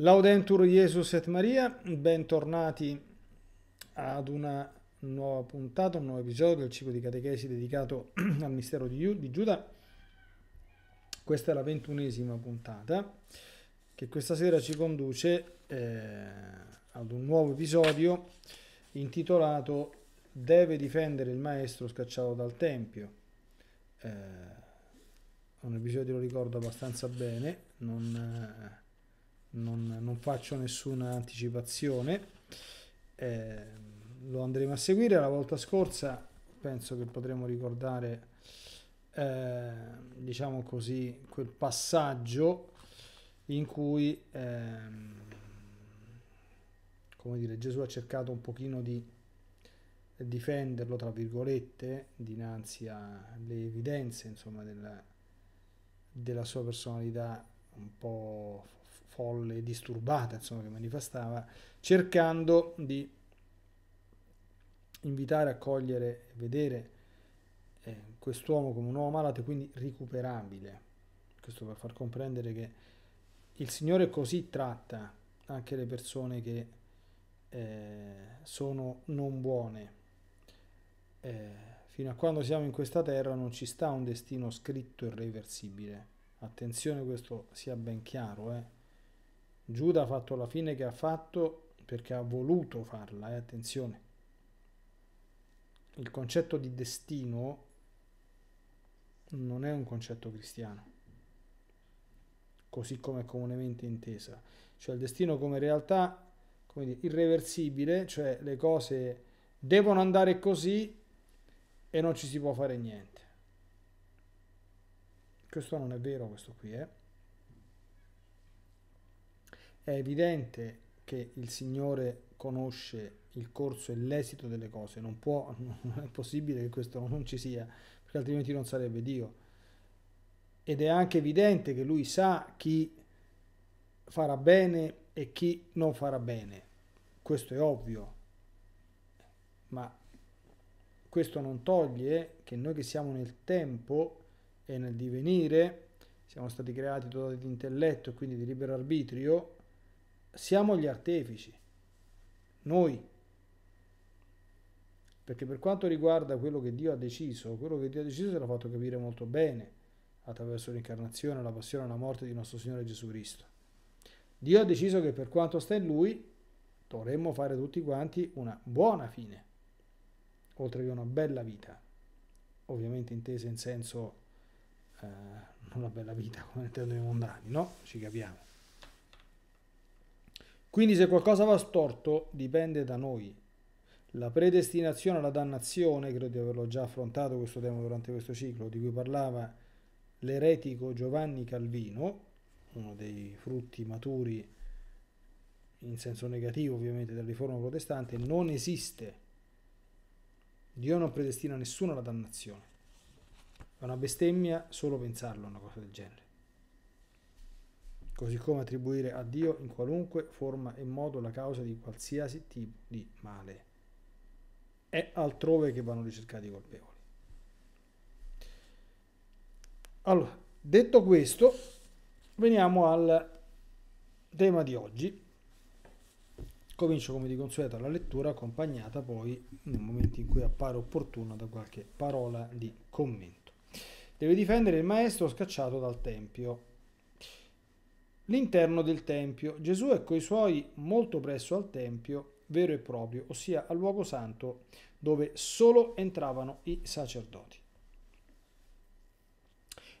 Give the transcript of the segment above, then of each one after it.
Laudentur Jesus et Maria, bentornati ad una nuova puntata, un nuovo episodio del ciclo di catechesi dedicato al mistero di, Giuda. Questa è la ventunesima puntata che questa sera ci conduce eh, ad un nuovo episodio intitolato Deve difendere il maestro scacciato dal tempio. Eh, un episodio lo ricordo abbastanza bene, non... Eh, non, non faccio nessuna anticipazione eh, lo andremo a seguire la volta scorsa penso che potremo ricordare eh, diciamo così quel passaggio in cui ehm, come dire Gesù ha cercato un pochino di difenderlo tra virgolette dinanzi alle evidenze insomma della, della sua personalità un po' folle disturbata insomma, che manifestava, cercando di invitare a cogliere e vedere eh, quest'uomo come un uomo malato e quindi recuperabile. Questo per far comprendere che il Signore così tratta anche le persone che eh, sono non buone. Eh, fino a quando siamo in questa terra non ci sta un destino scritto irreversibile. Attenzione, questo sia ben chiaro. Eh. Giuda ha fatto la fine che ha fatto perché ha voluto farla, eh, attenzione. Il concetto di destino non è un concetto cristiano, così come è comunemente intesa. Cioè il destino come realtà come dire, irreversibile, cioè le cose devono andare così e non ci si può fare niente. Questo non è vero, questo qui, eh. È evidente che il Signore conosce il corso e l'esito delle cose, non, può, non è possibile che questo non ci sia, perché altrimenti non sarebbe Dio. Ed è anche evidente che lui sa chi farà bene e chi non farà bene. Questo è ovvio, ma questo non toglie che noi che siamo nel tempo e nel divenire, siamo stati creati dotati di intelletto e quindi di libero arbitrio, siamo gli artefici, noi. Perché per quanto riguarda quello che Dio ha deciso, quello che Dio ha deciso se l'ha fatto capire molto bene attraverso l'incarnazione, la passione e la morte di nostro Signore Gesù Cristo. Dio ha deciso che per quanto sta in Lui dovremmo fare tutti quanti una buona fine, oltre che una bella vita, ovviamente intesa in senso eh, non una bella vita come intendo i mondani, no? Ci capiamo. Quindi se qualcosa va storto dipende da noi. La predestinazione alla dannazione, credo di averlo già affrontato questo tema durante questo ciclo, di cui parlava l'eretico Giovanni Calvino, uno dei frutti maturi in senso negativo ovviamente della riforma protestante, non esiste. Dio non predestina nessuno alla dannazione. È una bestemmia solo pensarlo a una cosa del genere così come attribuire a Dio in qualunque forma e modo la causa di qualsiasi tipo di male. È altrove che vanno ricercati i colpevoli. Allora, detto questo, veniamo al tema di oggi. Comincio come di consueto la lettura accompagnata poi nel momento in cui appare opportuno da qualche parola di commento. Deve difendere il maestro scacciato dal tempio. L'interno del Tempio. Gesù è coi suoi molto presso al Tempio vero e proprio, ossia al luogo santo dove solo entravano i sacerdoti.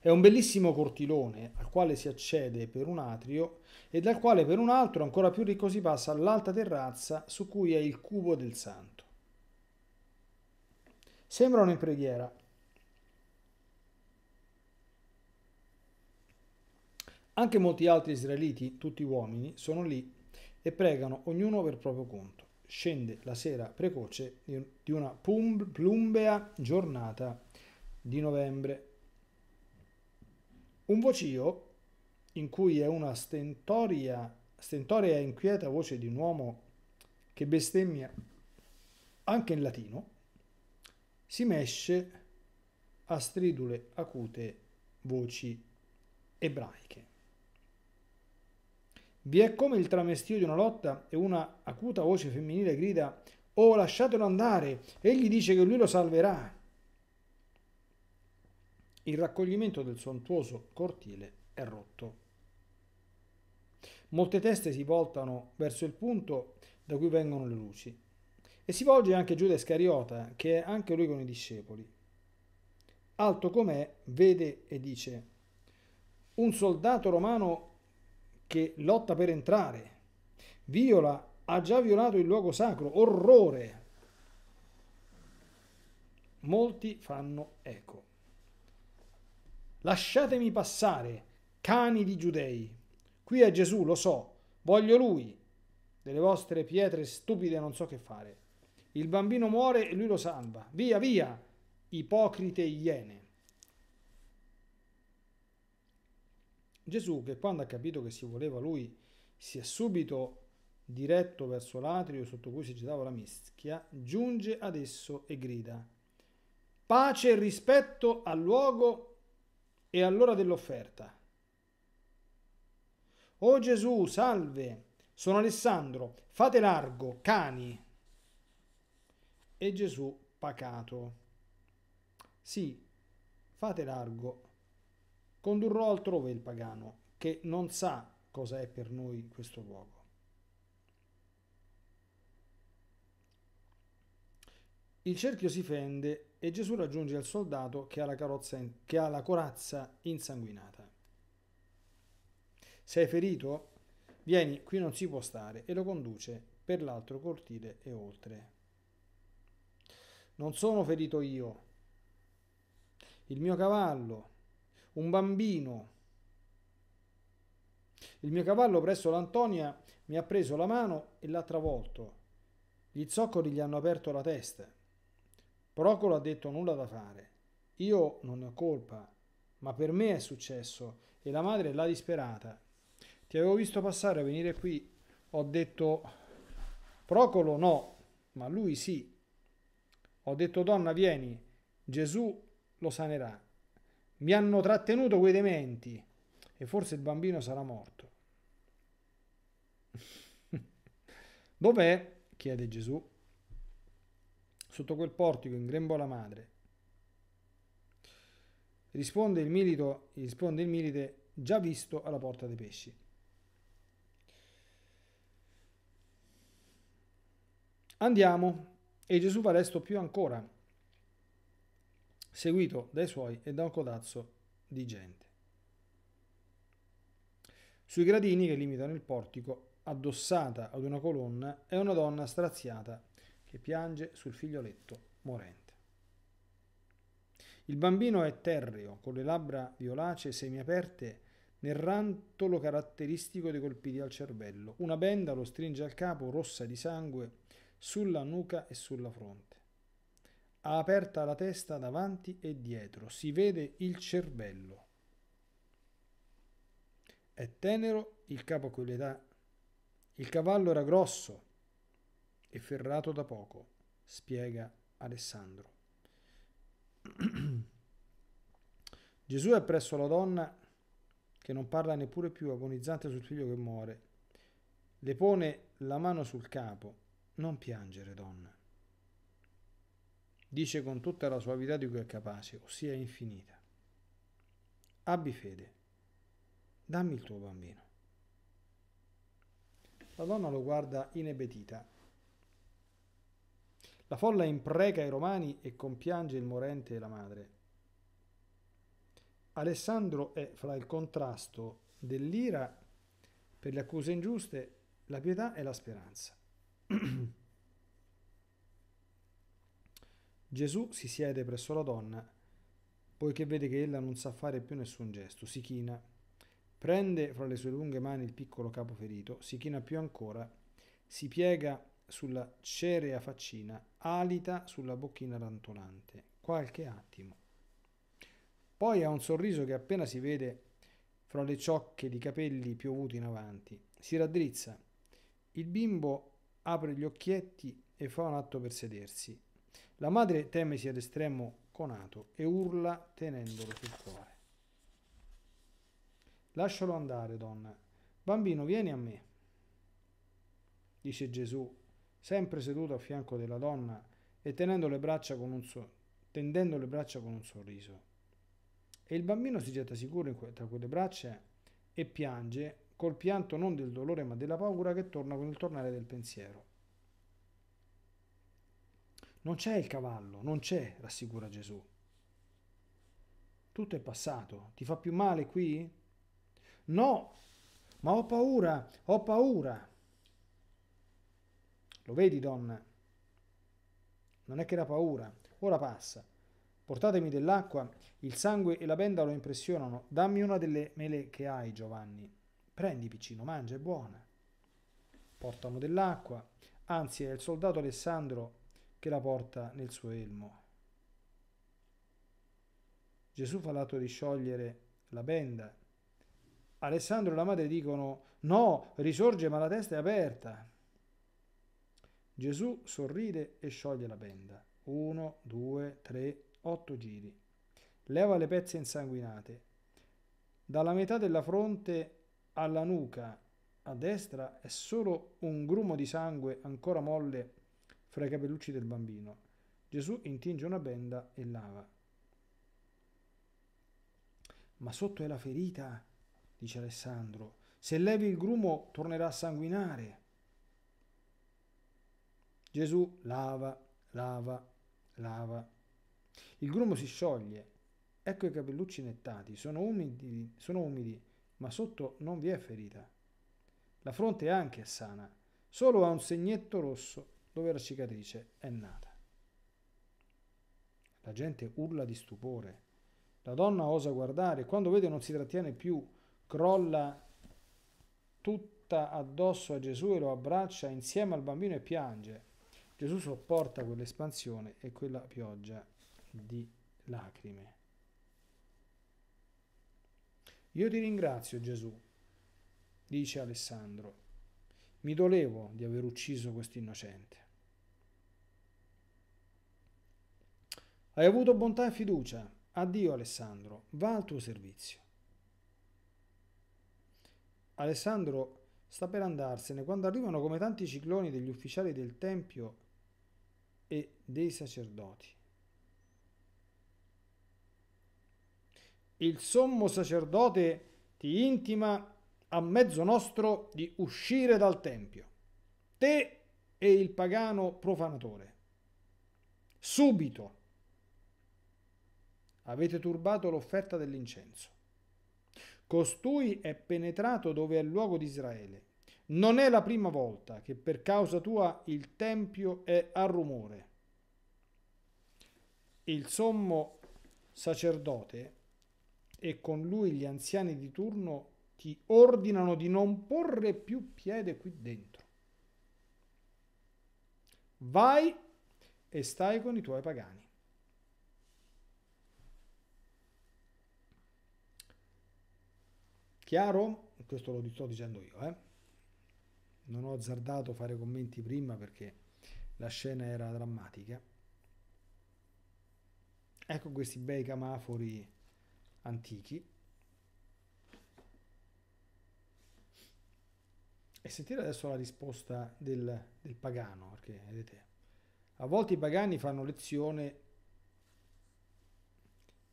È un bellissimo cortilone al quale si accede per un atrio e dal quale per un altro ancora più ricco si passa all'alta terrazza su cui è il cubo del santo. Sembrano in preghiera, Anche molti altri israeliti, tutti uomini, sono lì e pregano ognuno per proprio conto. Scende la sera precoce di una plumbea giornata di novembre. Un vocio, in cui è una stentoria, stentoria e inquieta voce di un uomo che bestemmia anche in latino, si mesce a stridule acute voci ebraiche. Vi è come il tramestio di una lotta e una acuta voce femminile grida «Oh, lasciatelo andare! Egli dice che lui lo salverà!» Il raccoglimento del sontuoso cortile è rotto. Molte teste si voltano verso il punto da cui vengono le luci e si volge anche Giuda Iscariota, che è anche lui con i discepoli. Alto com'è, vede e dice: Un soldato romano che lotta per entrare, viola, ha già violato il luogo sacro, orrore. Molti fanno eco. Lasciatemi passare, cani di giudei. Qui è Gesù, lo so, voglio lui. Delle vostre pietre stupide non so che fare. Il bambino muore e lui lo salva. Via, via, ipocrite iene. Gesù che quando ha capito che si voleva lui, si è subito diretto verso l'atrio sotto cui si agitava la mischia, giunge ad esso e grida pace e rispetto al luogo e all'ora dell'offerta. O Gesù, salve, sono Alessandro, fate largo, cani. E Gesù pacato. Sì, fate largo, condurrò altrove il pagano, che non sa cosa è per noi questo luogo. Il cerchio si fende e Gesù raggiunge il soldato che ha la, carozza, che ha la corazza insanguinata. Sei ferito? Vieni, qui non si può stare, e lo conduce per l'altro cortile e oltre. Non sono ferito io, il mio cavallo, un bambino. Il mio cavallo presso l'Antonia mi ha preso la mano e l'ha travolto. Gli zoccoli gli hanno aperto la testa. Procolo ha detto nulla da fare. Io non ne ho colpa, ma per me è successo e la madre l'ha disperata. Ti avevo visto passare a venire qui, ho detto Procolo no, ma lui sì. Ho detto donna vieni, Gesù lo sanerà. Mi hanno trattenuto quei dementi e forse il bambino sarà morto. Dov'è? chiede Gesù. Sotto quel portico in grembo alla madre. Risponde il, milito, risponde il milite già visto alla porta dei pesci. Andiamo. E Gesù va lesto più ancora seguito dai suoi e da un codazzo di gente. Sui gradini che limitano il portico, addossata ad una colonna, è una donna straziata che piange sul figlioletto morente. Il bambino è terreo, con le labbra violacee semiaperte nel rantolo caratteristico dei colpiti al cervello. Una benda lo stringe al capo, rossa di sangue, sulla nuca e sulla fronte. Ha aperta la testa davanti e dietro, si vede il cervello. È tenero il capo a quell'età. Il cavallo era grosso e ferrato da poco, spiega Alessandro. Gesù è presso la donna che non parla neppure più, agonizzante sul figlio che muore. Le pone la mano sul capo. Non piangere, donna dice con tutta la suavità di cui è capace, ossia infinita. Abbi fede, dammi il tuo bambino. La donna lo guarda inebetita. La folla impreca i romani e compiange il morente e la madre. Alessandro è fra il contrasto dell'ira per le accuse ingiuste, la pietà e la speranza. Gesù si siede presso la donna, poiché vede che ella non sa fare più nessun gesto, si china, prende fra le sue lunghe mani il piccolo capo ferito, si china più ancora, si piega sulla cerea faccina, alita sulla bocchina rantolante, qualche attimo. Poi ha un sorriso che appena si vede fra le ciocche di capelli piovuti in avanti, si raddrizza. Il bimbo apre gli occhietti e fa un atto per sedersi. La madre teme sia d'estremo conato e urla tenendolo sul cuore. Lascialo andare, donna. Bambino, vieni a me. Dice Gesù, sempre seduto a fianco della donna e tenendo le braccia con un so- tendendo le braccia con un sorriso. E il bambino si getta sicuro que- tra quelle braccia e piange, col pianto non del dolore ma della paura che torna con il tornare del pensiero. Non c'è il cavallo, non c'è, rassicura Gesù. Tutto è passato. Ti fa più male qui? No, ma ho paura, ho paura. Lo vedi, donna? Non è che la paura. Ora passa. Portatemi dell'acqua, il sangue e la benda lo impressionano. Dammi una delle mele che hai, Giovanni. Prendi, piccino, mangia, è buona. Portano dell'acqua. Anzi, è il soldato Alessandro che la porta nel suo elmo. Gesù fa l'atto di sciogliere la benda. Alessandro e la madre dicono no, risorge ma la testa è aperta. Gesù sorride e scioglie la benda. Uno, due, tre, otto giri. Leva le pezze insanguinate. Dalla metà della fronte alla nuca a destra è solo un grumo di sangue ancora molle fra i capellucci del bambino. Gesù intinge una benda e lava. Ma sotto è la ferita, dice Alessandro. Se levi il grumo tornerà a sanguinare. Gesù lava, lava, lava. Il grumo si scioglie. Ecco i capellucci nettati. Sono umidi, sono umidi, ma sotto non vi è ferita. La fronte anche è sana, solo ha un segnetto rosso dove la cicatrice è nata. La gente urla di stupore. La donna osa guardare, quando vede non si trattiene più, crolla tutta addosso a Gesù e lo abbraccia insieme al bambino e piange. Gesù sopporta quell'espansione e quella pioggia di lacrime. Io ti ringrazio Gesù, dice Alessandro mi dolevo di aver ucciso questo innocente. Hai avuto bontà e fiducia. Addio Alessandro, va al tuo servizio. Alessandro sta per andarsene quando arrivano come tanti cicloni degli ufficiali del Tempio e dei sacerdoti. Il sommo sacerdote ti intima a mezzo nostro di uscire dal Tempio, te e il pagano profanatore. Subito avete turbato l'offerta dell'incenso. Costui è penetrato dove è il luogo di Israele. Non è la prima volta che per causa tua il Tempio è a rumore. Il sommo sacerdote e con lui gli anziani di turno ti ordinano di non porre più piede qui dentro. Vai e stai con i tuoi pagani. Chiaro? Questo lo sto dicendo io, eh? Non ho azzardato fare commenti prima perché la scena era drammatica. Ecco questi bei camafori antichi. E sentire adesso la risposta del, del pagano, perché vedete, a volte i pagani fanno lezione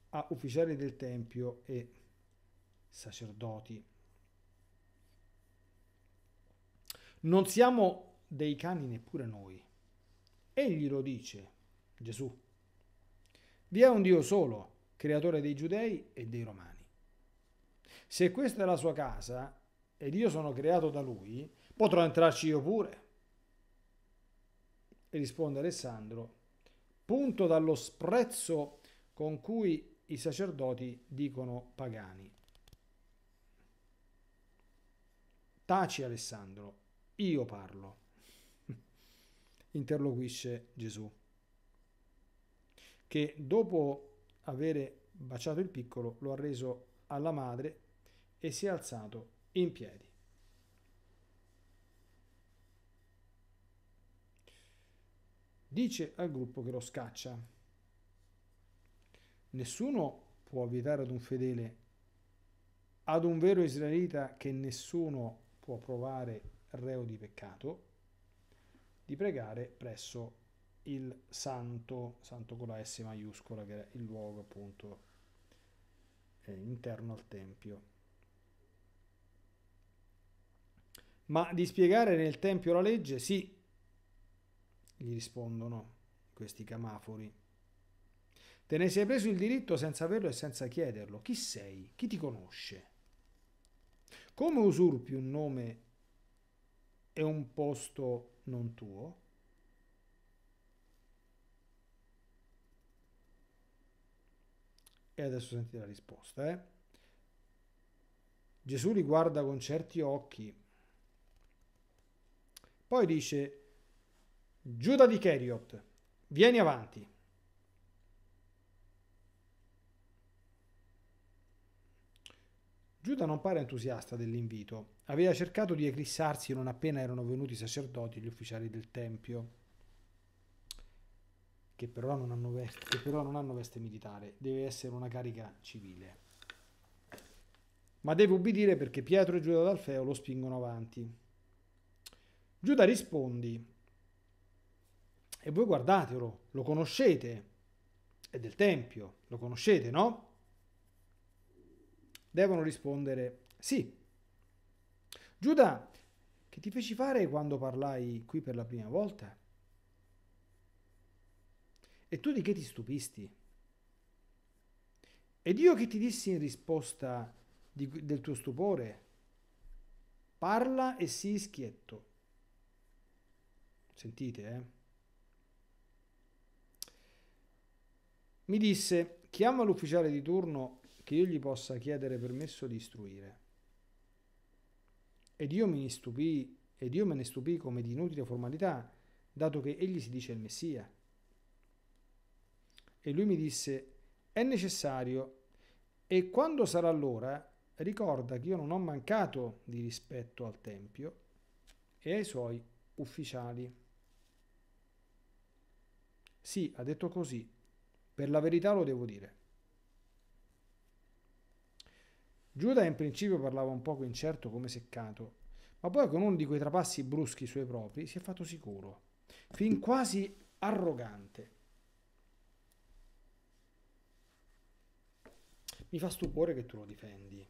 a ufficiali del Tempio e sacerdoti. Non siamo dei cani neppure noi. Egli lo dice, Gesù. Vi è un Dio solo, creatore dei giudei e dei romani. Se questa è la sua casa, ed io sono creato da lui, potrò entrarci io pure. E risponde Alessandro, punto dallo sprezzo con cui i sacerdoti dicono pagani. Taci Alessandro, io parlo, interloquisce Gesù, che dopo avere baciato il piccolo lo ha reso alla madre e si è alzato in piedi. Dice al gruppo che lo scaccia. Nessuno può vietare ad un fedele, ad un vero israelita che nessuno può provare reo di peccato, di pregare presso il santo, santo con la S maiuscola, che era il luogo appunto eh, interno al Tempio. Ma di spiegare nel Tempio la legge? Sì, gli rispondono questi camafori. Te ne sei preso il diritto senza averlo e senza chiederlo. Chi sei? Chi ti conosce? Come usurpi un nome e un posto non tuo? E adesso senti la risposta, eh? Gesù li guarda con certi occhi poi dice Giuda di Keriot, vieni avanti. Giuda non pare entusiasta dell'invito. Aveva cercato di eclissarsi non appena erano venuti i sacerdoti e gli ufficiali del Tempio, che però, veste, che però non hanno veste militare, deve essere una carica civile. Ma deve ubbidire perché Pietro e Giuda d'Alfeo lo spingono avanti. Giuda rispondi, e voi guardatelo, lo conoscete, è del Tempio, lo conoscete, no? Devono rispondere, sì. Giuda, che ti feci fare quando parlai qui per la prima volta? E tu di che ti stupisti? Ed io che ti dissi in risposta di, del tuo stupore? Parla e sii schietto. Sentite, eh. Mi disse, chiama l'ufficiale di turno che io gli possa chiedere permesso di istruire. Ed io, mi stupì, ed io me ne stupì come di inutile formalità, dato che egli si dice il Messia. E lui mi disse, è necessario, e quando sarà l'ora, ricorda che io non ho mancato di rispetto al Tempio e ai suoi ufficiali. Sì, ha detto così. Per la verità lo devo dire. Giuda in principio parlava un poco incerto come seccato, ma poi con uno di quei trapassi bruschi suoi propri si è fatto sicuro, fin quasi arrogante. Mi fa stupore che tu lo difendi.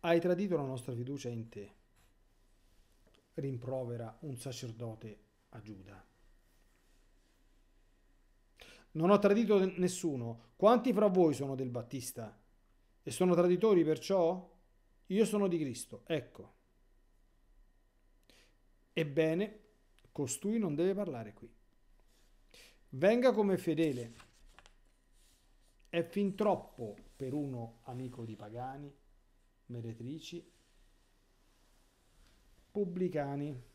Hai tradito la nostra fiducia in te, rimprovera un sacerdote a Giuda. Non ho tradito nessuno. Quanti fra voi sono del Battista? E sono traditori perciò? Io sono di Cristo. Ecco. Ebbene, costui non deve parlare qui. Venga come fedele. È fin troppo per uno amico di pagani, meretrici, pubblicani.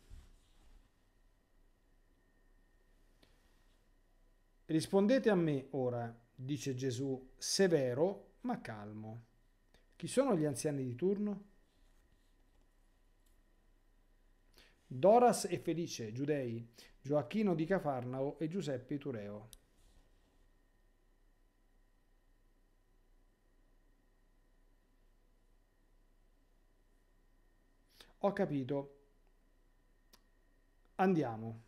Rispondete a me ora, dice Gesù, severo ma calmo. Chi sono gli anziani di turno? Doras e Felice, giudei, Gioacchino di Cafarnao e Giuseppe Tureo. Ho capito. Andiamo.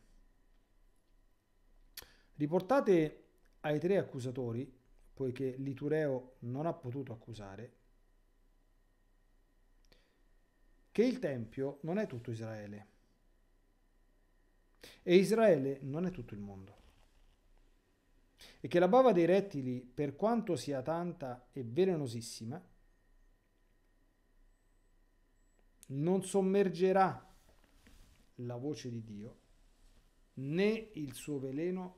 Riportate ai tre accusatori, poiché Litureo non ha potuto accusare, che il Tempio non è tutto Israele e Israele non è tutto il mondo e che la bava dei rettili, per quanto sia tanta e velenosissima, non sommergerà la voce di Dio né il suo veleno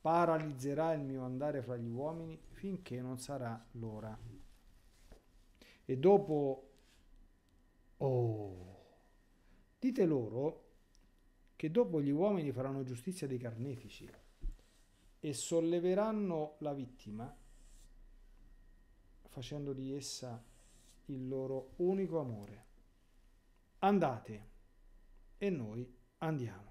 paralizzerà il mio andare fra gli uomini finché non sarà l'ora. E dopo... Oh! Dite loro che dopo gli uomini faranno giustizia dei carnefici e solleveranno la vittima facendo di essa il loro unico amore. Andate e noi andiamo.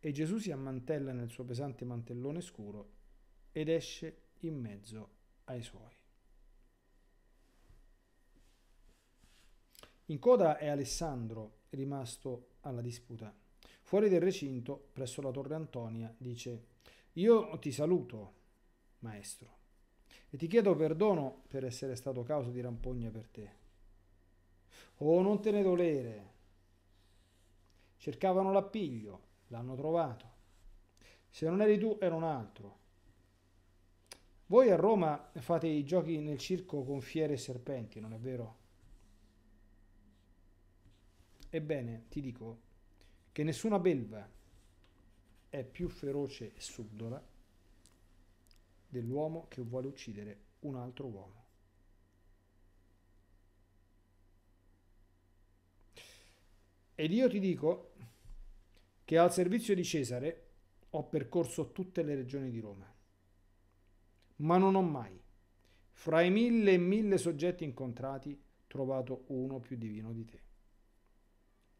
E Gesù si ammantella nel suo pesante mantellone scuro ed esce in mezzo ai suoi. In coda è Alessandro, rimasto alla disputa. Fuori del recinto, presso la torre Antonia, dice «Io ti saluto, maestro, e ti chiedo perdono per essere stato causa di rampogna per te. Oh, non te ne dolere! Cercavano l'appiglio, L'hanno trovato. Se non eri tu, era un altro. Voi a Roma fate i giochi nel circo con fiere e serpenti, non è vero? Ebbene, ti dico che nessuna belva è più feroce e subdola dell'uomo che vuole uccidere un altro uomo. Ed io ti dico che al servizio di Cesare ho percorso tutte le regioni di Roma. Ma non ho mai, fra i mille e mille soggetti incontrati, trovato uno più divino di te.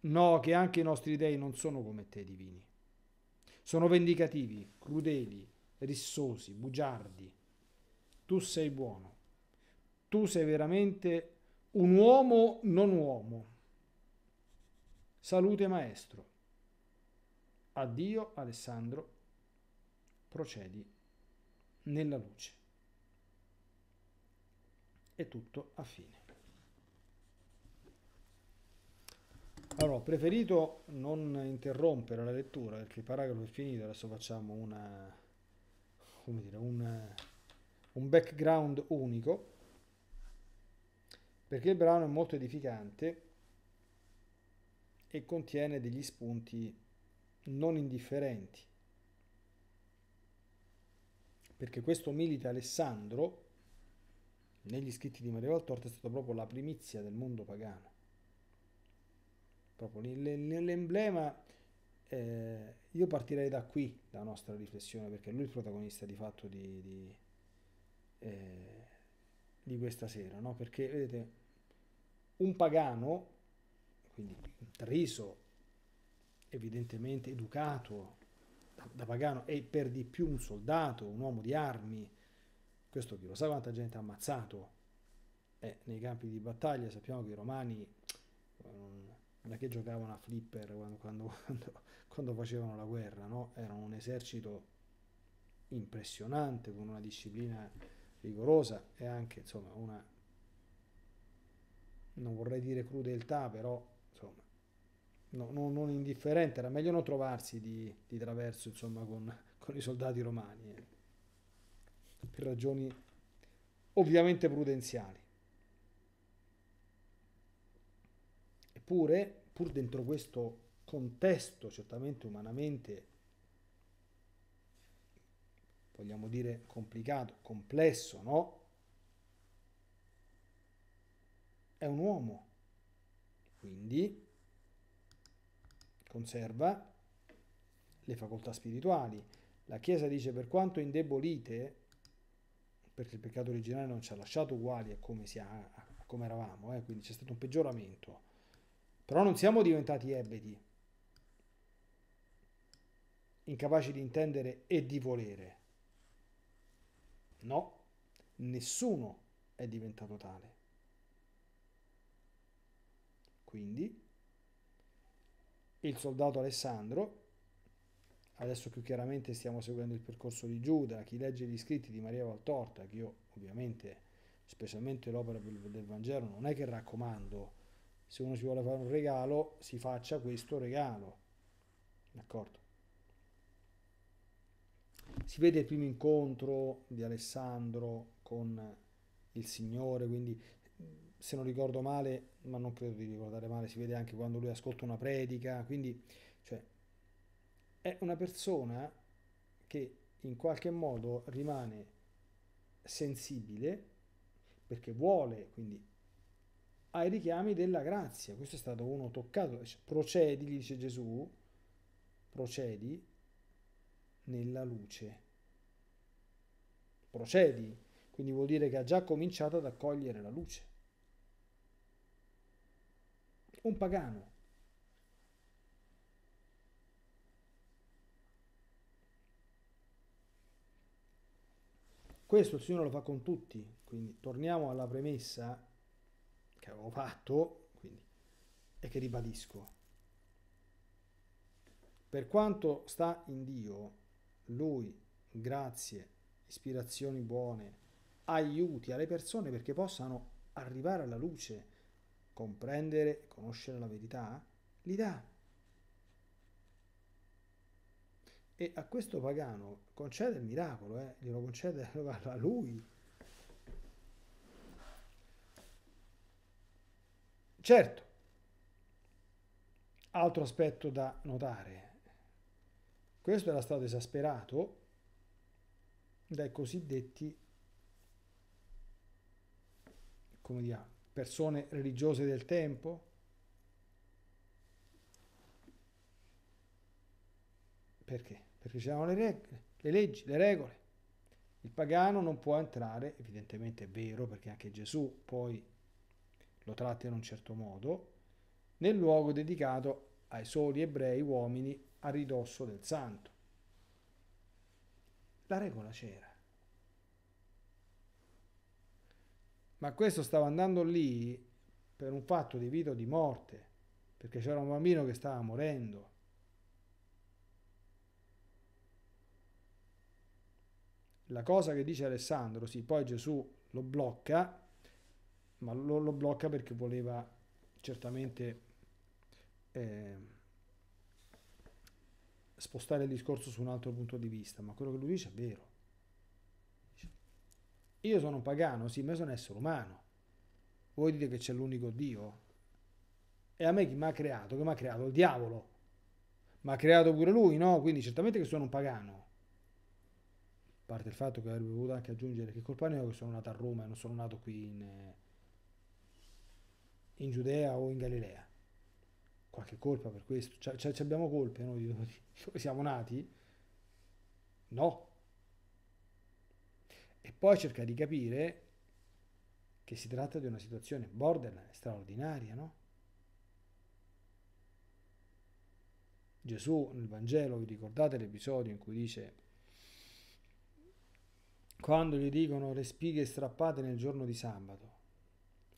No, che anche i nostri dei non sono come te divini. Sono vendicativi, crudeli, rissosi, bugiardi. Tu sei buono. Tu sei veramente un uomo non uomo. Salute maestro. Addio Alessandro, procedi nella luce. E tutto a fine. Allora, ho preferito non interrompere la lettura perché il paragrafo è finito, adesso facciamo una, come dire, un, un background unico, perché il brano è molto edificante e contiene degli spunti non indifferenti. Perché questo milite Alessandro, negli scritti di Maria Valtorta, è stato proprio la primizia del mondo pagano. Proprio nell'emblema, eh, io partirei da qui, la nostra riflessione, perché lui è il protagonista di fatto di, di, eh, di questa sera, no? Perché, vedete, un pagano, quindi un Triso, evidentemente educato da, da pagano e per di più un soldato, un uomo di armi, questo chi lo sa quanta gente ha ammazzato eh, nei campi di battaglia, sappiamo che i romani eh, non è che giocavano a flipper quando, quando, quando, quando facevano la guerra, no? erano un esercito impressionante, con una disciplina rigorosa e anche insomma una, non vorrei dire crudeltà, però insomma no, no, non indifferente, era meglio non trovarsi di, di traverso insomma, con, con, i soldati romani, eh. per ragioni ovviamente prudenziali. Eppure, pur dentro questo contesto, certamente umanamente, vogliamo dire complicato, complesso, no? È un uomo, quindi conserva le facoltà spirituali. La Chiesa dice per quanto indebolite, perché il peccato originale non ci ha lasciato uguali a come, ha, a come eravamo, eh, quindi c'è stato un peggioramento, però non siamo diventati ebedi, incapaci di intendere e di volere. No, nessuno è diventato tale. Quindi il soldato Alessandro, adesso più chiaramente stiamo seguendo il percorso di Giuda, chi legge gli scritti di Maria Valtorta, che io ovviamente, specialmente l'opera del Vangelo, non è che raccomando, se uno si vuole fare un regalo, si faccia questo regalo, d'accordo? Si vede il primo incontro di Alessandro con il Signore, quindi se non ricordo male, ma non credo di ricordare male, si vede anche quando lui ascolta una predica, quindi cioè, è una persona che in qualche modo rimane sensibile perché vuole, quindi ai richiami della grazia. Questo è stato uno toccato, procedi, gli dice Gesù, procedi nella luce. Procedi, quindi vuol dire che ha già cominciato ad accogliere la luce un pagano. Questo il Signore lo fa con tutti, quindi torniamo alla premessa che avevo fatto quindi, e che ribadisco. Per quanto sta in Dio, Lui, grazie, ispirazioni buone, aiuti alle persone perché possano arrivare alla luce, comprendere e conoscere la verità, li dà. E a questo pagano concede il miracolo, eh? glielo concede a lui. Certo, altro aspetto da notare, questo era stato esasperato dai cosiddetti, come diamo, persone religiose del tempo? Perché? Perché c'erano le, regole, le leggi, le regole. Il pagano non può entrare, evidentemente è vero, perché anche Gesù poi lo tratta in un certo modo, nel luogo dedicato ai soli ebrei uomini a ridosso del santo. La regola c'era. ma questo stava andando lì per un fatto di vita o di morte, perché c'era un bambino che stava morendo. La cosa che dice Alessandro, sì, poi Gesù lo blocca, ma lo, lo blocca perché voleva certamente eh, spostare il discorso su un altro punto di vista, ma quello che lui dice è vero. Io sono un pagano, sì, ma sono essere umano. Voi dite che c'è l'unico Dio? E a me chi mi ha creato? Che mi ha creato? Il diavolo. Ma ha creato pure lui, no? Quindi certamente che sono un pagano. A parte il fatto che avrebbe potuto anche aggiungere che colpa ne ho che sono nato a Roma e non sono nato qui in, eh, in Giudea o in Galilea. Qualche colpa per questo? Cioè, cioè, ci abbiamo colpe noi dove siamo nati? No, e poi cerca di capire che si tratta di una situazione borderline straordinaria, no? Gesù nel Vangelo, vi ricordate l'episodio in cui dice quando gli dicono le spighe strappate nel giorno di sabato,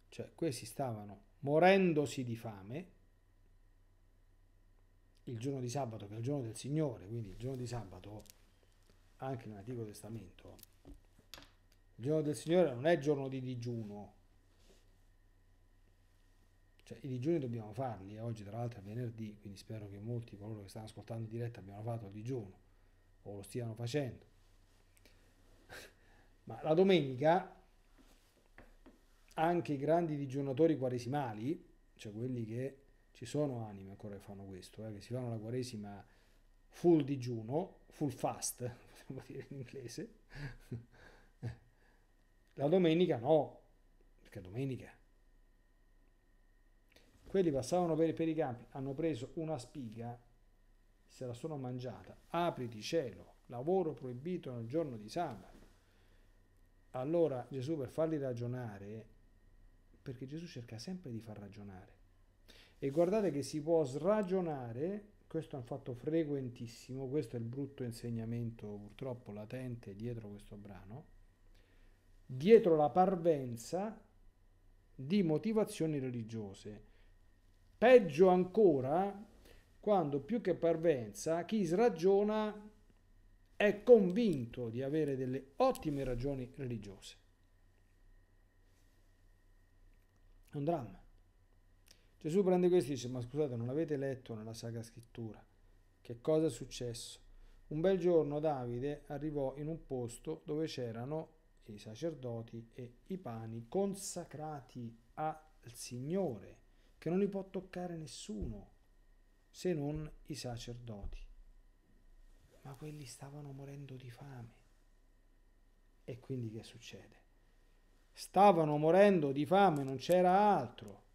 cioè questi stavano morendosi di fame il giorno di sabato che è il giorno del Signore, quindi il giorno di sabato anche nell'Antico Testamento il giorno del Signore non è giorno di digiuno. Cioè, i digiuni dobbiamo farli, eh. oggi tra l'altro è venerdì, quindi spero che molti coloro che stanno ascoltando in diretta abbiano fatto il digiuno, o lo stiano facendo. Ma la domenica, anche i grandi digiunatori quaresimali, cioè quelli che ci sono anime ancora che fanno questo, eh, che si fanno la quaresima full digiuno, full fast, potremmo dire in inglese, la domenica no, perché domenica. Quelli passavano per, per i campi, hanno preso una spiga, se la sono mangiata. Apriti cielo, lavoro proibito nel giorno di sabato. Allora Gesù per farli ragionare, perché Gesù cerca sempre di far ragionare. E guardate che si può sragionare, questo è un fatto frequentissimo, questo è il brutto insegnamento purtroppo latente dietro questo brano dietro la parvenza di motivazioni religiose. Peggio ancora quando più che parvenza chi sragiona è convinto di avere delle ottime ragioni religiose. È un dramma. Gesù prende questo e dice, ma scusate, non avete letto nella Sacra Scrittura che cosa è successo? Un bel giorno Davide arrivò in un posto dove c'erano i sacerdoti e i pani consacrati al Signore, che non li può toccare nessuno se non i sacerdoti. Ma quelli stavano morendo di fame. E quindi che succede? Stavano morendo di fame, non c'era altro.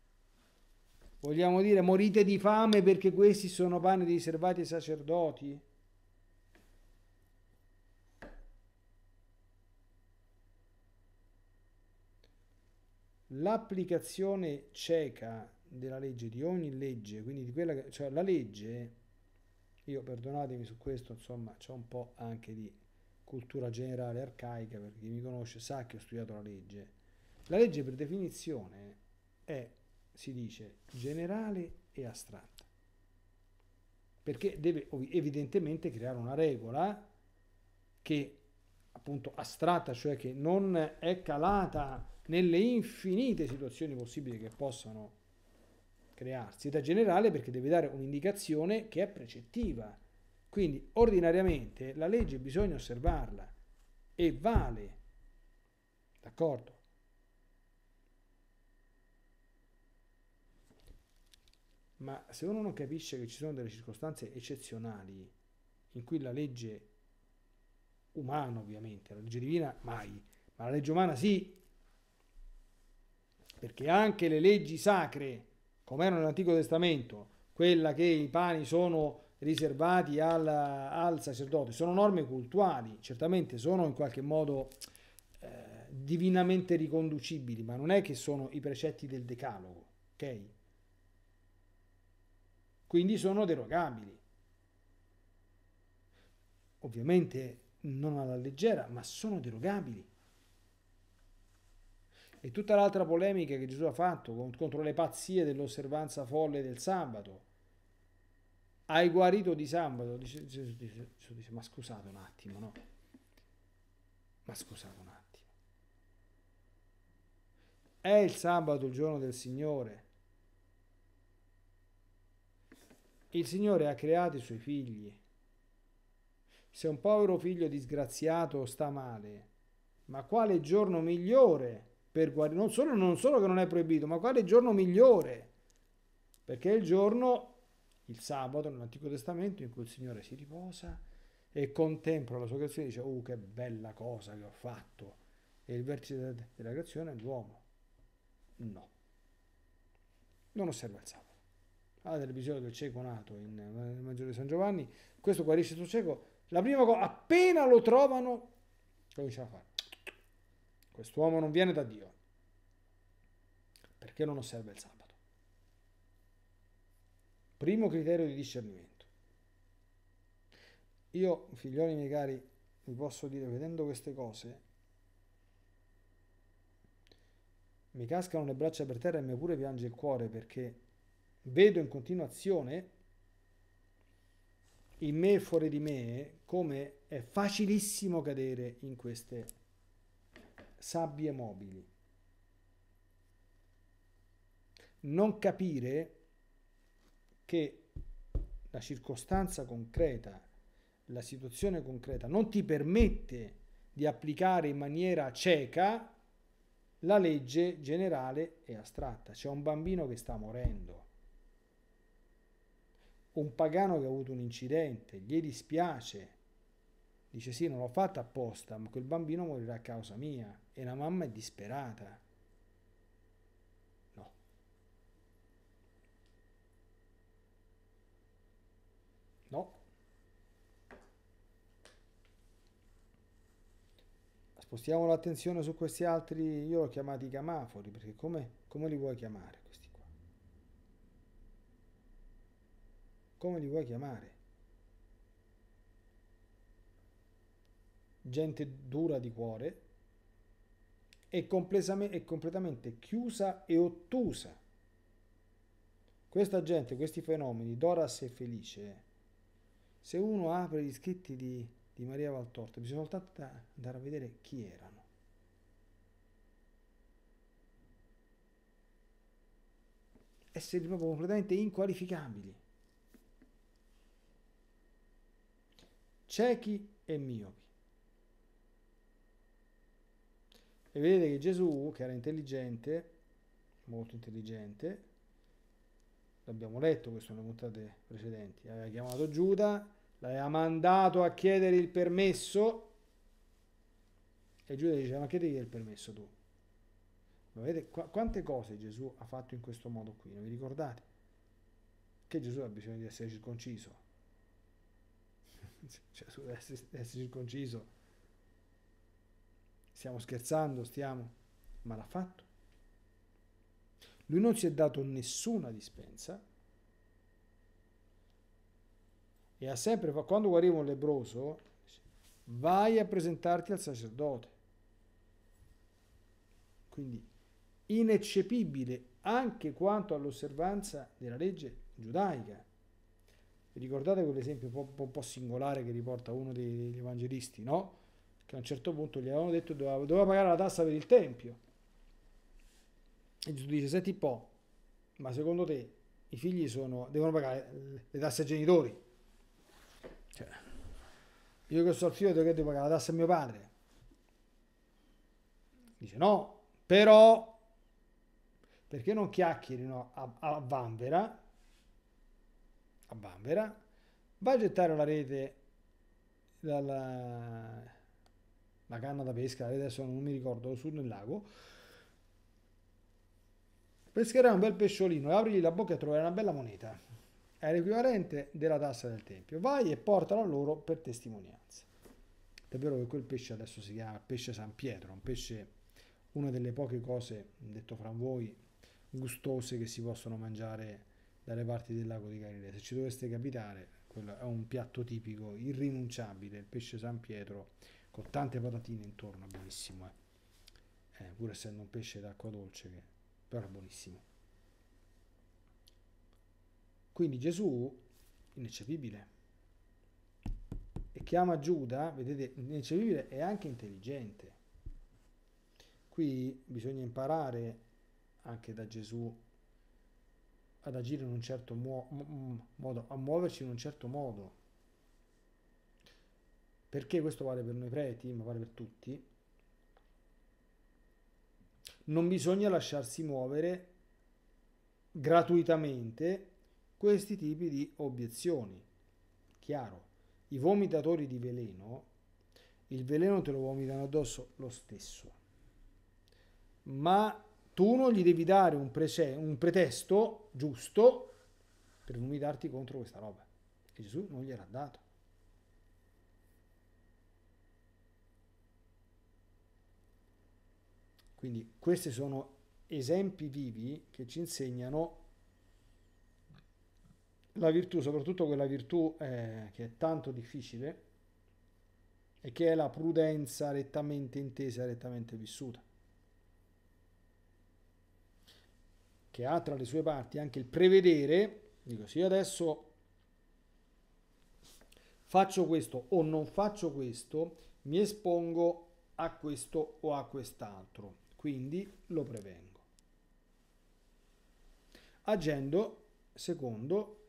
Vogliamo dire morite di fame perché questi sono pane riservati ai sacerdoti? l'applicazione cieca della legge, di ogni legge, quindi di quella che, cioè la legge, io perdonatemi su questo, insomma, c'è un po' anche di cultura generale arcaica, perché chi mi conosce sa che ho studiato la legge. La legge per definizione è, si dice, generale e astratta, perché deve evidentemente creare una regola che appunto astratta, cioè che non è calata nelle infinite situazioni possibili che possano crearsi, da generale perché deve dare un'indicazione che è precettiva. Quindi ordinariamente la legge bisogna osservarla e vale. D'accordo? Ma se uno non capisce che ci sono delle circostanze eccezionali in cui la legge umano ovviamente, la legge divina mai, ma la legge umana sì, perché anche le leggi sacre, come erano nell'Antico Testamento, quella che i pani sono riservati al, al, sacerdote, sono norme cultuali, certamente sono in qualche modo eh, divinamente riconducibili, ma non è che sono i precetti del decalogo, ok? Quindi sono derogabili. Ovviamente non alla leggera, ma sono derogabili. E tutta l'altra polemica che Gesù ha fatto contro le pazzie dell'osservanza folle del sabato. Hai guarito di sabato? Dice, Gesù, dice, Gesù dice, ma scusate un attimo, no? Ma scusate un attimo. È il sabato il giorno del Signore. Il Signore ha creato i suoi figli se un povero figlio disgraziato sta male, ma quale giorno migliore per guarire? Non solo, non solo che non è proibito, ma quale giorno migliore? Perché è il giorno, il sabato nell'Antico Testamento, in cui il Signore si riposa e contempla la sua creazione e dice, oh che bella cosa che ho fatto. E il vertice della creazione è l'uomo. No. Non osserva il sabato. Alla dell'episodio del cieco nato in, in di San Giovanni, questo guarisce sul cieco, la prima cosa, appena lo trovano, comincia a fare. Quest'uomo non viene da Dio. Perché non osserva il sabato? Primo criterio di discernimento. Io, figlioli miei cari, vi posso dire, vedendo queste cose, mi cascano le braccia per terra e mi pure piange il cuore perché vedo in continuazione in me e fuori di me come è facilissimo cadere in queste sabbie mobili. Non capire che la circostanza concreta, la situazione concreta non ti permette di applicare in maniera cieca la legge generale e astratta. C'è un bambino che sta morendo un pagano che ha avuto un incidente, gli dispiace, dice sì non l'ho fatto apposta, ma quel bambino morirà a causa mia e la mamma è disperata. No. No. Spostiamo l'attenzione su questi altri, io l'ho ho chiamati camafori, perché come, come li vuoi chiamare questi? come li vuoi chiamare. Gente dura di cuore e, e completamente chiusa e ottusa. Questa gente, questi fenomeni, Doras è felice. Se uno apre gli scritti di, di Maria Valtorta, bisogna soltanto andare a vedere chi erano. Essere proprio completamente inqualificabili. ciechi e miopi. E vedete che Gesù, che era intelligente, molto intelligente, l'abbiamo letto questo nelle puntate precedenti, aveva chiamato Giuda, l'aveva mandato a chiedere il permesso e Giuda diceva ma chiedi il permesso tu. Ma vedete qu quante cose Gesù ha fatto in questo modo qui, non vi ricordate? Che Gesù ha bisogno di essere circonciso, cioè, essere, essere circonciso. Stiamo scherzando, stiamo. Ma l'ha fatto. Lui non si è dato nessuna dispensa. E ha sempre, quando guariva un lebroso, vai a presentarti al sacerdote. Quindi ineccepibile anche quanto all'osservanza della legge giudaica. Ricordate quell'esempio un po', un po', singolare che riporta uno degli evangelisti, no? Che a un certo punto gli avevano detto doveva, doveva pagare la tassa per il Tempio. E Gesù dice, senti un po', ma secondo te i figli sono, devono pagare le tasse ai genitori? Cioè, io che sono il figlio devo pagare la tassa a mio padre? Dice no, però perché non chiacchierino a, a vanvera a Bambera, va a gettare la rete, la, la, canna da pesca, adesso non mi ricordo, su nel lago, pescherà un bel pesciolino, e apri la bocca e troverai una bella moneta. È l'equivalente della tassa del tempio. Vai e portala loro per testimonianza. È vero che quel pesce adesso si chiama pesce San Pietro, un pesce, una delle poche cose, detto fra voi, gustose che si possono mangiare dalle parti del lago di Galilea. Se ci doveste capitare, quello è un piatto tipico irrinunciabile, il pesce San Pietro con tante patatine intorno, benissimo, eh. Eh, pur essendo un pesce d'acqua dolce, che, però è buonissimo. Quindi Gesù, ineccepibile, e chiama Giuda, vedete, ineccepibile e anche intelligente. Qui bisogna imparare anche da Gesù ad agire in un certo mo- modo, a muoverci in un certo modo. Perché questo vale per noi preti, ma vale per tutti. Non bisogna lasciarsi muovere gratuitamente questi tipi di obiezioni. Chiaro, i vomitatori di veleno, il veleno te lo vomitano addosso lo stesso, ma tu non gli devi dare un, prese- un pretesto giusto per non contro questa roba. E Gesù non gliel'ha dato. Quindi questi sono esempi vivi che ci insegnano la virtù, soprattutto quella virtù eh, che è tanto difficile e che è la prudenza rettamente intesa, rettamente vissuta. che ha tra le sue parti anche il prevedere, dico se io adesso faccio questo o non faccio questo, mi espongo a questo o a quest'altro, quindi lo prevengo. Agendo secondo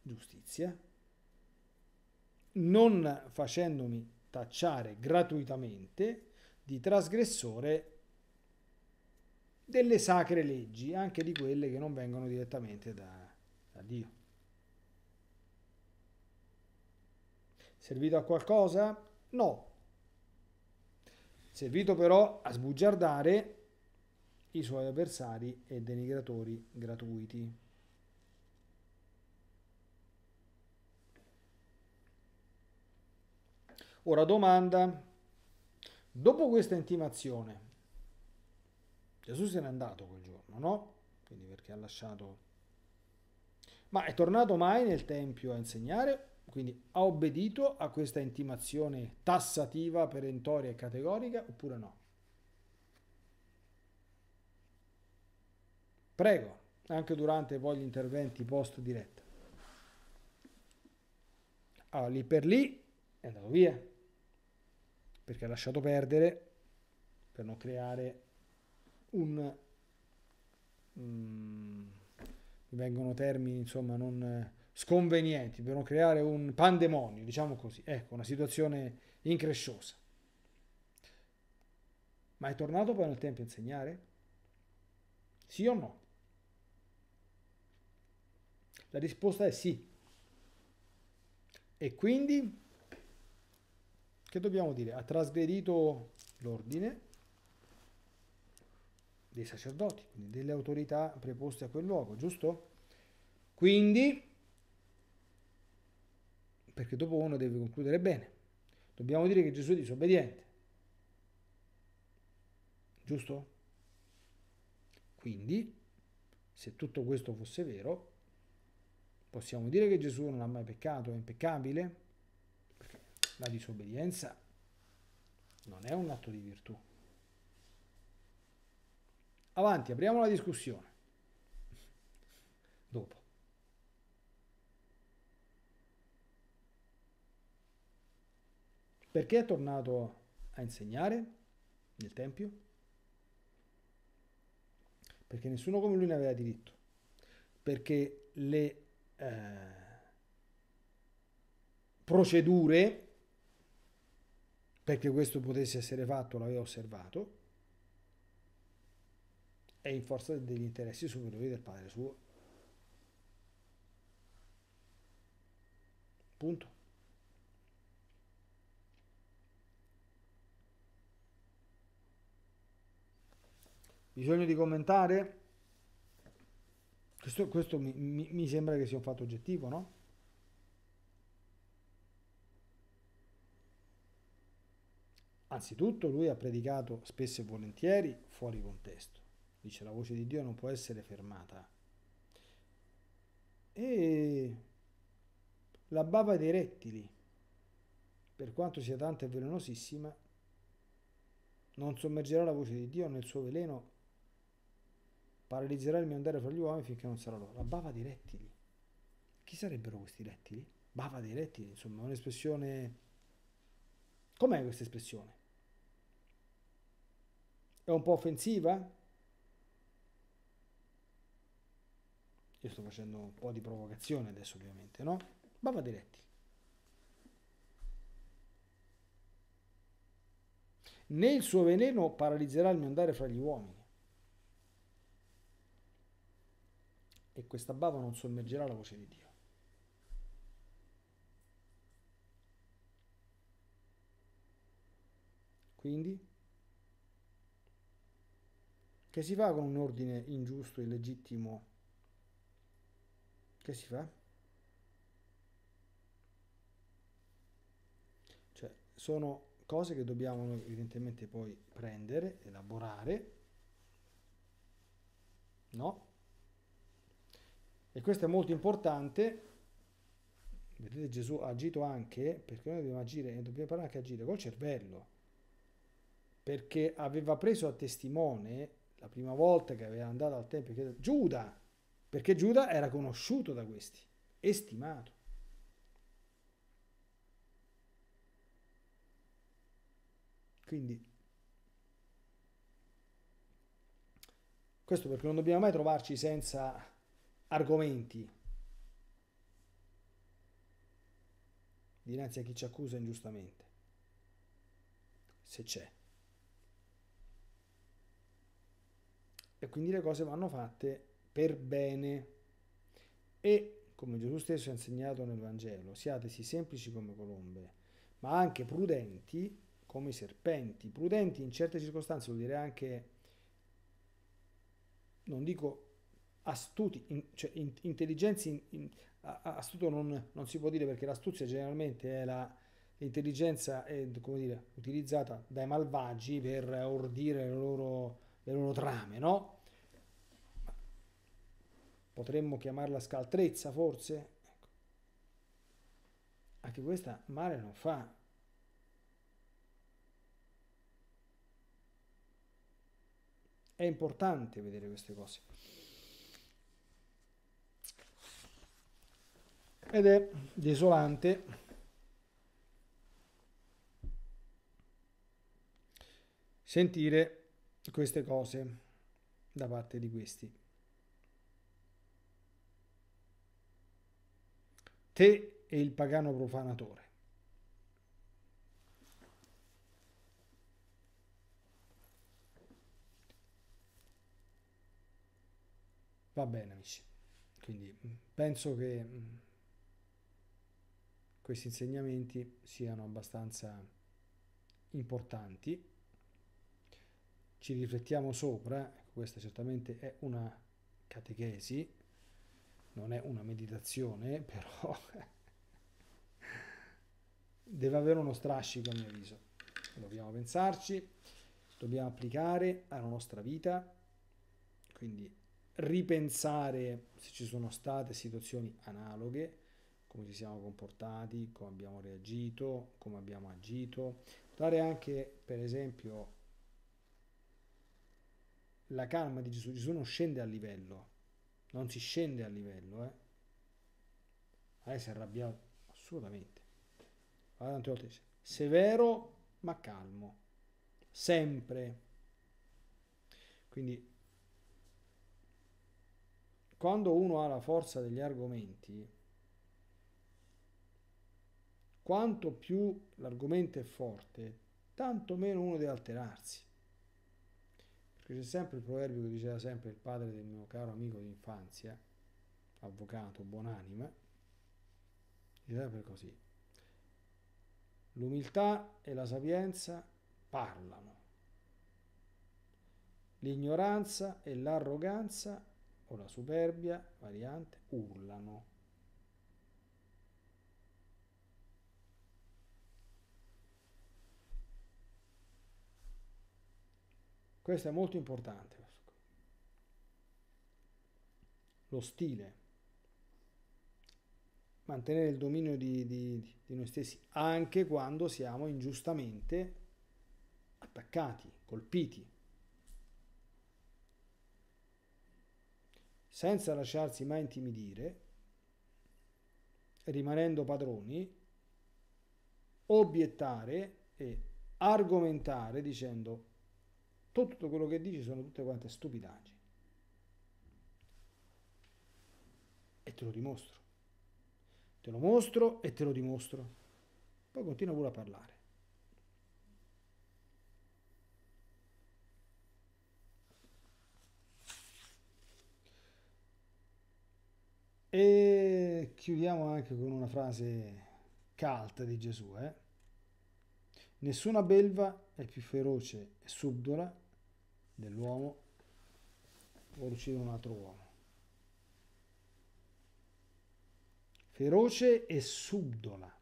giustizia, non facendomi tacciare gratuitamente di trasgressore delle sacre leggi, anche di quelle che non vengono direttamente da, da Dio. Servito a qualcosa? No. Servito però a sbugiardare i suoi avversari e denigratori gratuiti. Ora domanda, dopo questa intimazione, Gesù se n'è andato quel giorno, no? Quindi perché ha lasciato... Ma è tornato mai nel Tempio a insegnare? Quindi ha obbedito a questa intimazione tassativa, perentoria e categorica oppure no? Prego, anche durante poi gli interventi post diretta. Allora, lì per lì è andato via, perché ha lasciato perdere per non creare un... Mm, mi vengono termini insomma non eh, sconvenienti, per non creare un pandemonio, diciamo così, ecco, una situazione incresciosa. Ma è tornato poi nel tempo a insegnare? Sì o no? La risposta è sì. E quindi, che dobbiamo dire? Ha trasgredito l'ordine dei sacerdoti, quindi delle autorità preposte a quel luogo, giusto? Quindi, perché dopo uno deve concludere bene, dobbiamo dire che Gesù è disobbediente, giusto? Quindi, se tutto questo fosse vero, possiamo dire che Gesù non ha mai peccato, è impeccabile? Perché la disobbedienza non è un atto di virtù. Avanti, apriamo la discussione. Dopo. Perché è tornato a insegnare nel Tempio? Perché nessuno come lui ne aveva diritto. Perché le eh, procedure perché questo potesse essere fatto, l'aveva osservato, è in forza degli interessi superiori del padre suo. Punto. Bisogno di commentare? Questo, questo mi, mi, mi sembra che sia un fatto oggettivo, no? Anzitutto lui ha predicato spesso e volentieri fuori contesto. Dice la voce di Dio non può essere fermata. E la bava dei rettili, per quanto sia tanta e velenosissima, non sommergerà la voce di Dio nel suo veleno, paralizzerà il mio andare fra gli uomini finché non sarà loro. La bava dei rettili. Chi sarebbero questi rettili? Bava dei rettili, insomma, è un'espressione... Com'è questa espressione? È un po' offensiva? Io sto facendo un po' di provocazione adesso ovviamente, no? Bava Diretti. Né il suo veneno paralizzerà il mio andare fra gli uomini. E questa bava non sommergerà la voce di Dio. Quindi, che si fa con un ordine ingiusto, illegittimo, che si fa? Cioè, sono cose che dobbiamo evidentemente poi prendere, elaborare, no? E questo è molto importante, vedete Gesù ha agito anche, perché noi dobbiamo agire e dobbiamo parlare anche agire col cervello, perché aveva preso a testimone la prima volta che aveva andato al Tempio, Giuda, perché Giuda era conosciuto da questi e stimato. Quindi questo perché non dobbiamo mai trovarci senza argomenti dinanzi a chi ci accusa ingiustamente, se c'è. E quindi le cose vanno fatte per bene. E, come Gesù stesso ha insegnato nel Vangelo, siate sì semplici come colombe, ma anche prudenti come i serpenti. Prudenti in certe circostanze vuol dire anche, non dico astuti, in, cioè in, intelligenzi, in, in, astuto non, non, si può dire perché l'astuzia generalmente è la, l'intelligenza è, dire, utilizzata dai malvagi per ordire le loro, le loro trame, no? potremmo chiamarla scaltrezza forse, ecco. anche questa male non fa. È importante vedere queste cose. Ed è desolante sentire queste cose da parte di questi. te e il pagano profanatore. Va bene amici, quindi mm, penso che mm, questi insegnamenti siano abbastanza importanti. Ci riflettiamo sopra, questa certamente è una catechesi, non è una meditazione, però deve avere uno strascico a mio avviso. Dobbiamo pensarci, dobbiamo applicare alla nostra vita, quindi ripensare se ci sono state situazioni analoghe, come ci siamo comportati, come abbiamo reagito, come abbiamo agito, dare anche per esempio la calma di Gesù, Gesù non scende a livello, non si scende a livello, eh. Lei si è arrabbiato, assolutamente. Guarda tante volte, severo ma calmo, sempre. Quindi, quando uno ha la forza degli argomenti, quanto più l'argomento è forte, tanto meno uno deve alterarsi. Perché c'è sempre il proverbio che diceva sempre il padre del mio caro amico di infanzia, avvocato, buonanima, è sempre così. L'umiltà e la sapienza parlano. L'ignoranza e l'arroganza o la superbia variante urlano. Questo è molto importante. Lo stile. Mantenere il dominio di, di, di noi stessi anche quando siamo ingiustamente attaccati, colpiti. Senza lasciarsi mai intimidire, rimanendo padroni, obiettare e argomentare dicendo tutto quello che dici sono tutte quante stupidaggini. E te lo dimostro. Te lo mostro e te lo dimostro. Poi continua pure a parlare. E chiudiamo anche con una frase cult di Gesù. Eh? Nessuna belva è più feroce e subdola dell'uomo vuole uccidere un altro uomo. Feroce e subdola.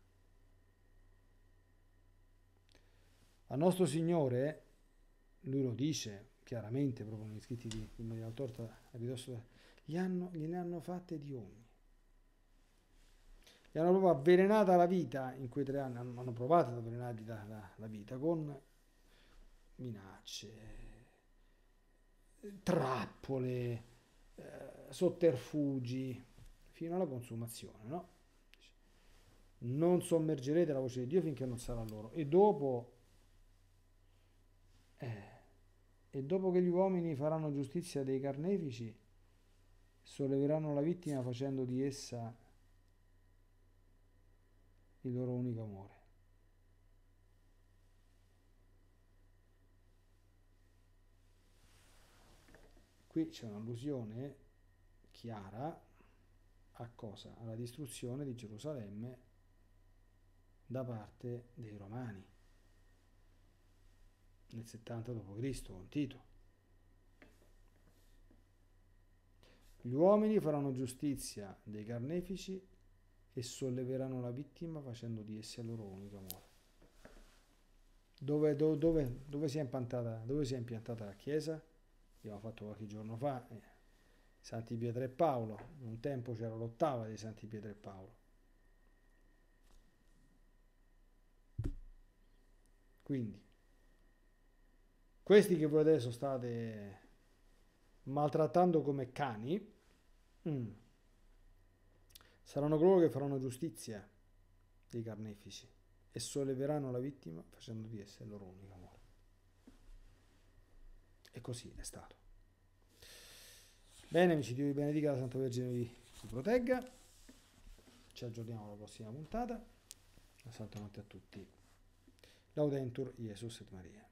A nostro Signore, lui lo dice chiaramente, proprio negli scritti di Maria Torta, gli hanno, gliene hanno fatte di ogni. Gli hanno proprio avvelenata la vita in quei tre anni, hanno, hanno provato ad avvelenargli la, la, la vita con minacce, trappole, eh, sotterfugi, fino alla consumazione, no? Non sommergerete la voce di Dio finché non sarà loro. E dopo, eh, e dopo che gli uomini faranno giustizia dei carnefici, solleveranno la vittima facendo di essa il loro unico amore. Qui c'è un'allusione chiara a cosa? Alla distruzione di Gerusalemme da parte dei Romani nel 70 d.C. con Tito. Gli uomini faranno giustizia dei carnefici e solleveranno la vittima facendo di essi a loro unico amore. Dove, dove, dove, dove, si, è dove si è impiantata la Chiesa? abbiamo fatto qualche giorno fa, eh, Santi Pietro e Paolo, un tempo c'era l'ottava dei Santi Pietro e Paolo. Quindi, questi che voi adesso state maltrattando come cani, mm, saranno coloro che faranno giustizia dei carnefici e solleveranno la vittima facendo di essere loro unica morte. E così è stato. Bene amici, Dio vi benedica, la Santa Vergine vi, vi protegga. Ci aggiorniamo alla prossima puntata. Un saluto a tutti. Laudentur Jesus et Maria.